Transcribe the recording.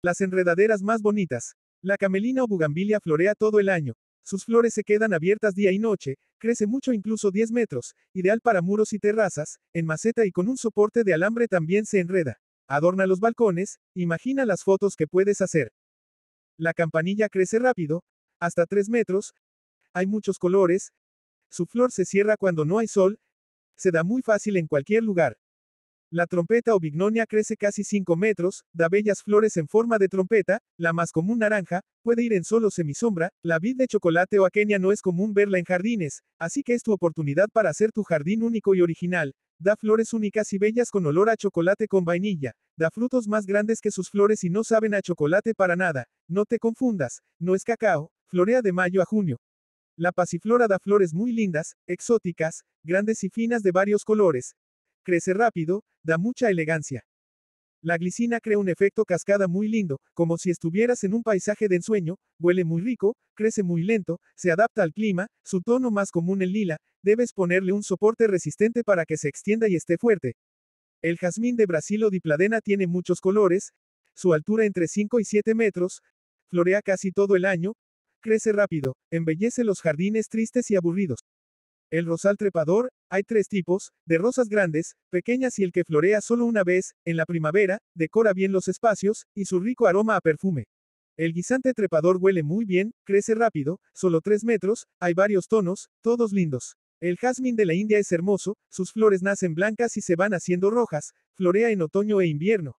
Las enredaderas más bonitas. La camelina o bugambilia florea todo el año. Sus flores se quedan abiertas día y noche, crece mucho incluso 10 metros, ideal para muros y terrazas, en maceta y con un soporte de alambre también se enreda. Adorna los balcones, imagina las fotos que puedes hacer. La campanilla crece rápido, hasta 3 metros, hay muchos colores, su flor se cierra cuando no hay sol, se da muy fácil en cualquier lugar. La trompeta o bignonia crece casi 5 metros, da bellas flores en forma de trompeta, la más común naranja, puede ir en solo semisombra, la vid de chocolate o aquenia no es común verla en jardines, así que es tu oportunidad para hacer tu jardín único y original, da flores únicas y bellas con olor a chocolate con vainilla, da frutos más grandes que sus flores y no saben a chocolate para nada, no te confundas, no es cacao, florea de mayo a junio. La pasiflora da flores muy lindas, exóticas, grandes y finas de varios colores, crece rápido, da mucha elegancia. La glicina crea un efecto cascada muy lindo, como si estuvieras en un paisaje de ensueño, huele muy rico, crece muy lento, se adapta al clima, su tono más común el lila, debes ponerle un soporte resistente para que se extienda y esté fuerte. El jazmín de Brasil o dipladena tiene muchos colores, su altura entre 5 y 7 metros, florea casi todo el año, crece rápido, embellece los jardines tristes y aburridos. El rosal trepador, hay tres tipos, de rosas grandes, pequeñas y el que florea solo una vez, en la primavera, decora bien los espacios, y su rico aroma a perfume. El guisante trepador huele muy bien, crece rápido, solo 3 metros, hay varios tonos, todos lindos. El jazmín de la India es hermoso, sus flores nacen blancas y se van haciendo rojas, florea en otoño e invierno.